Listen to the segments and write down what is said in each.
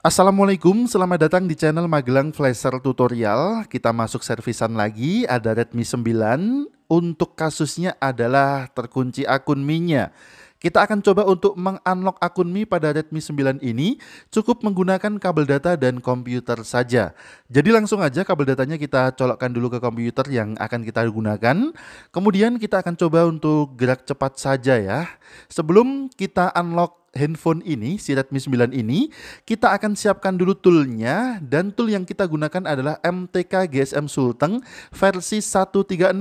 Assalamualaikum, selamat datang di channel Magelang Flasher Tutorial. Kita masuk servisan lagi, ada Redmi 9. Untuk kasusnya adalah terkunci akun Mi-nya. Kita akan coba untuk mengunlock akun Mi pada Redmi 9 ini cukup menggunakan kabel data dan komputer saja. Jadi langsung aja kabel datanya kita colokkan dulu ke komputer yang akan kita gunakan. Kemudian kita akan coba untuk gerak cepat saja ya. Sebelum kita unlock handphone ini, si Redmi 9 ini, kita akan siapkan dulu toolnya dan tool yang kita gunakan adalah MTK GSM Sultan versi 136.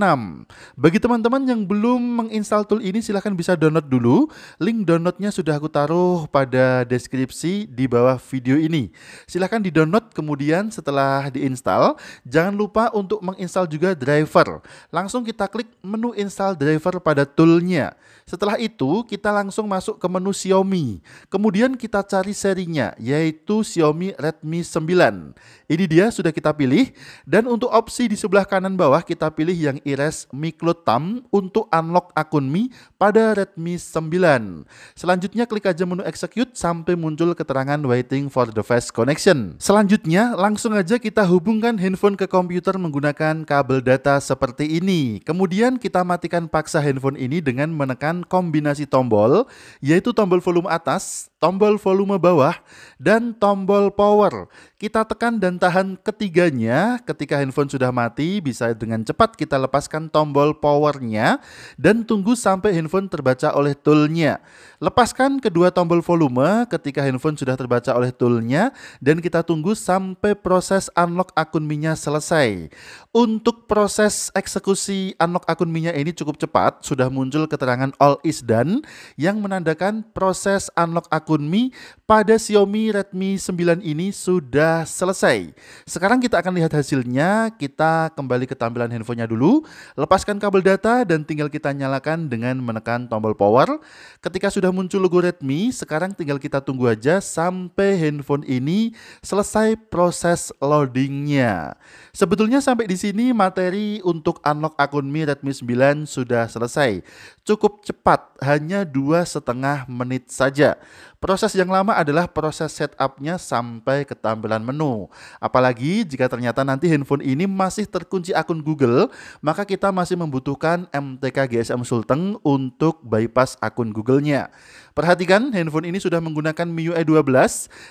Bagi teman-teman yang belum menginstal tool ini silahkan bisa download dulu. Link downloadnya sudah aku taruh pada deskripsi di bawah video ini. Silahkan di download kemudian setelah diinstal, jangan lupa untuk menginstal juga driver. Langsung kita klik menu install driver pada toolnya. Setelah itu kita langsung masuk ke menu Xiaomi Xiaomi. Kemudian kita cari serinya yaitu Xiaomi Redmi 9. Ini dia sudah kita pilih dan untuk opsi di sebelah kanan bawah kita pilih yang iris mikrotam untuk unlock akun Mi pada Redmi 9. Selanjutnya klik aja menu execute sampai muncul keterangan waiting for the fast connection. Selanjutnya langsung aja kita hubungkan handphone ke komputer menggunakan kabel data seperti ini. Kemudian kita matikan paksa handphone ini dengan menekan kombinasi tombol yaitu tombol volume atas, tombol volume bawah, dan tombol power. Kita tekan dan tahan ketiganya. Ketika handphone sudah mati, bisa dengan cepat kita lepaskan tombol powernya dan tunggu sampai handphone terbaca oleh toolnya. Lepaskan kedua tombol volume ketika handphone sudah terbaca oleh toolnya dan kita tunggu sampai proses unlock akun minya selesai. Untuk proses eksekusi unlock akun minya ini cukup cepat, sudah muncul keterangan all is done yang menandakan proses unlock akun Mi pada Xiaomi Redmi 9 ini sudah selesai. Sekarang kita akan lihat hasilnya, kita kembali ke tampilan handphonenya dulu, lepaskan kabel data dan tinggal kita nyalakan dengan menekan tombol power. Ketika sudah sudah muncul logo Redmi, sekarang tinggal kita tunggu aja sampai handphone ini selesai proses loadingnya. Sebetulnya sampai di sini materi untuk unlock akun Mi Redmi 9 sudah selesai. Cukup cepat hanya dua setengah menit saja. Proses yang lama adalah proses setupnya sampai ke tampilan menu. Apalagi jika ternyata nanti handphone ini masih terkunci akun Google, maka kita masih membutuhkan MTK GSM Sultan untuk bypass akun Google-nya. Perhatikan, handphone ini sudah menggunakan MIUI 12 e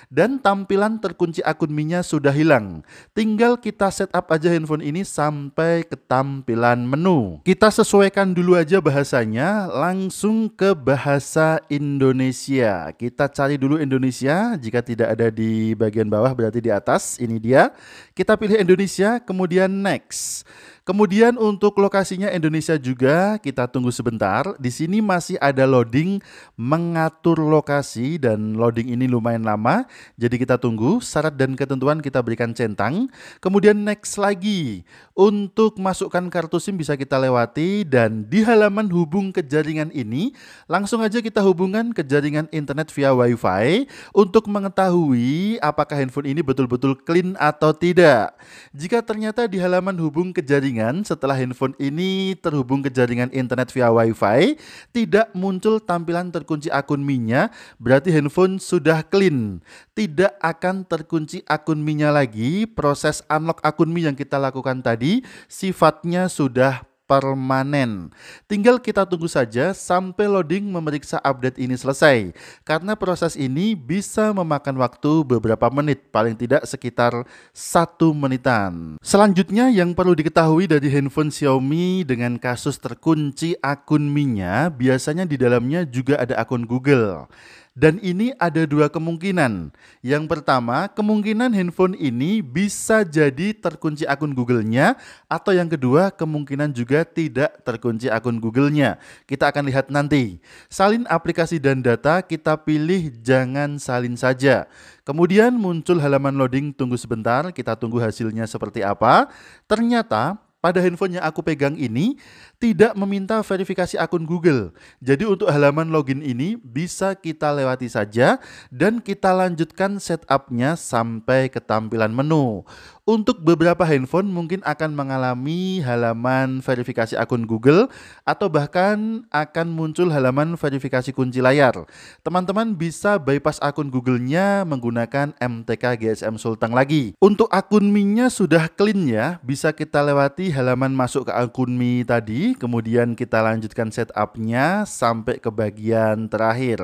dan tampilan terkunci akun Mi-nya sudah hilang. Tinggal kita setup aja handphone ini sampai ke tampilan menu. Kita sesuaikan dulu aja bahasanya, langsung langsung ke bahasa Indonesia. Kita cari dulu Indonesia, jika tidak ada di bagian bawah berarti di atas, ini dia. Kita pilih Indonesia, kemudian next. Kemudian untuk lokasinya Indonesia juga kita tunggu sebentar. Di sini masih ada loading mengatur lokasi dan loading ini lumayan lama. Jadi kita tunggu syarat dan ketentuan kita berikan centang. Kemudian next lagi untuk masukkan kartu SIM bisa kita lewati dan di halaman hubung ke jaringan ini langsung aja kita hubungkan ke jaringan internet via WiFi untuk mengetahui apakah handphone ini betul-betul clean atau tidak. Jika ternyata di halaman hubung ke jaringan jaringan setelah handphone ini terhubung ke jaringan internet via wifi tidak muncul tampilan terkunci akun mi berarti handphone sudah clean. Tidak akan terkunci akun mi lagi. Proses unlock akun Mi yang kita lakukan tadi sifatnya sudah permanen. Tinggal kita tunggu saja sampai loading memeriksa update ini selesai. Karena proses ini bisa memakan waktu beberapa menit, paling tidak sekitar satu menitan. Selanjutnya yang perlu diketahui dari handphone Xiaomi dengan kasus terkunci akun Mi-nya, biasanya di dalamnya juga ada akun Google. Dan ini ada dua kemungkinan. Yang pertama, kemungkinan handphone ini bisa jadi terkunci akun Google-nya atau yang kedua, kemungkinan juga tidak terkunci akun Google-nya. Kita akan lihat nanti. Salin aplikasi dan data, kita pilih jangan salin saja. Kemudian muncul halaman loading tunggu sebentar, kita tunggu hasilnya seperti apa. Ternyata pada handphone yang aku pegang ini tidak meminta verifikasi akun Google. Jadi untuk halaman login ini bisa kita lewati saja dan kita lanjutkan setupnya sampai ke tampilan menu. Untuk beberapa handphone mungkin akan mengalami halaman verifikasi akun Google atau bahkan akan muncul halaman verifikasi kunci layar. Teman-teman bisa bypass akun Google-nya menggunakan MTK GSM Sultan lagi. Untuk akun Mi-nya sudah clean ya, bisa kita lewati halaman masuk ke akun Mi tadi, kemudian kita lanjutkan setup-nya sampai ke bagian terakhir.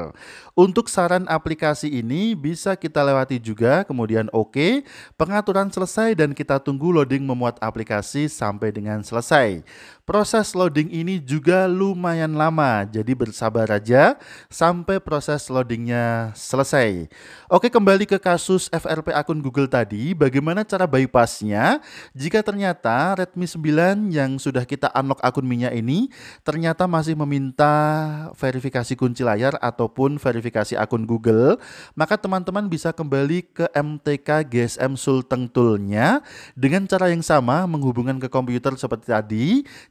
Untuk saran aplikasi ini bisa kita lewati juga, kemudian oke, okay. pengaturan selesai dan kita tunggu loading memuat aplikasi sampai dengan selesai. Proses loading ini juga lumayan lama, jadi bersabar aja sampai proses loadingnya selesai. Oke, kembali ke kasus FRP akun Google tadi, bagaimana cara bypassnya? Jika ternyata Redmi 9 yang sudah kita unlock akun mi ini ternyata masih meminta verifikasi kunci layar ataupun verifikasi akun Google, maka teman-teman bisa kembali ke MTK GSM Sulteng Tool-nya lainnya dengan cara yang sama menghubungkan ke komputer seperti tadi.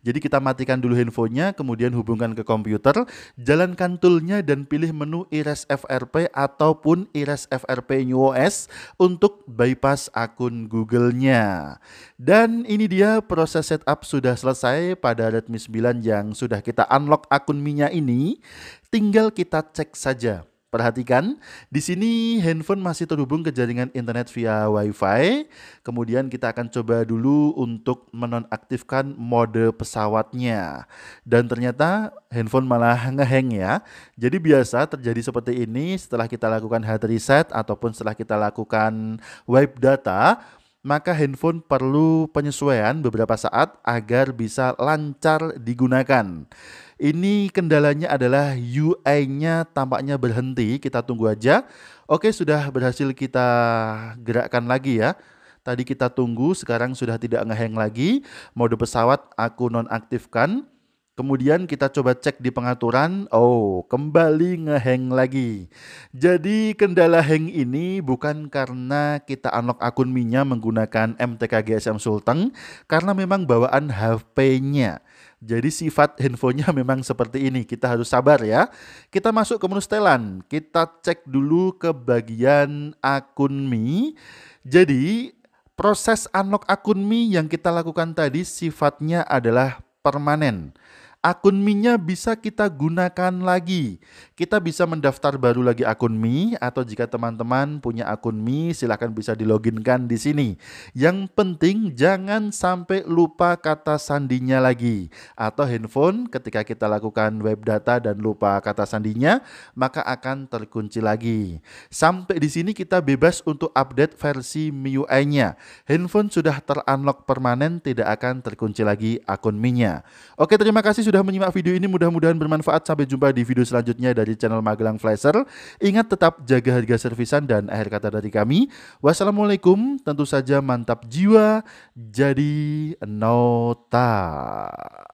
Jadi kita matikan dulu handphonenya, kemudian hubungkan ke komputer, jalankan toolnya dan pilih menu iris FRP ataupun iris FRP New OS untuk bypass akun Google-nya. Dan ini dia proses setup sudah selesai pada Redmi 9 yang sudah kita unlock akun mi ini. Tinggal kita cek saja Perhatikan, di sini handphone masih terhubung ke jaringan internet via WiFi. Kemudian kita akan coba dulu untuk menonaktifkan mode pesawatnya. Dan ternyata handphone malah ngeheng ya. Jadi biasa terjadi seperti ini setelah kita lakukan hard reset ataupun setelah kita lakukan wipe data, maka handphone perlu penyesuaian beberapa saat agar bisa lancar digunakan. Ini kendalanya adalah UI-nya tampaknya berhenti, kita tunggu aja. Oke, sudah berhasil kita gerakkan lagi ya. Tadi kita tunggu, sekarang sudah tidak ngeheng lagi. Mode pesawat aku nonaktifkan. Kemudian kita coba cek di pengaturan, oh kembali ngehang lagi. Jadi kendala hang ini bukan karena kita unlock akun Minya menggunakan MTK GSM Sultan, karena memang bawaan HP-nya. Jadi sifat handphonenya memang seperti ini, kita harus sabar ya. Kita masuk ke menu setelan, kita cek dulu ke bagian akun Mi. Jadi proses unlock akun Mi yang kita lakukan tadi sifatnya adalah permanen akun Mi-nya bisa kita gunakan lagi. Kita bisa mendaftar baru lagi akun Mi atau jika teman-teman punya akun Mi silahkan bisa diloginkan di sini. Yang penting jangan sampai lupa kata sandinya lagi atau handphone ketika kita lakukan web data dan lupa kata sandinya maka akan terkunci lagi. Sampai di sini kita bebas untuk update versi MIUI-nya. Handphone sudah terunlock permanen tidak akan terkunci lagi akun Mi-nya. Oke, terima kasih sudah sudah menyimak video ini mudah-mudahan bermanfaat. Sampai jumpa di video selanjutnya dari channel Magelang Flasher. Ingat tetap jaga harga servisan dan akhir kata dari kami. Wassalamualaikum, tentu saja mantap jiwa, jadi nota.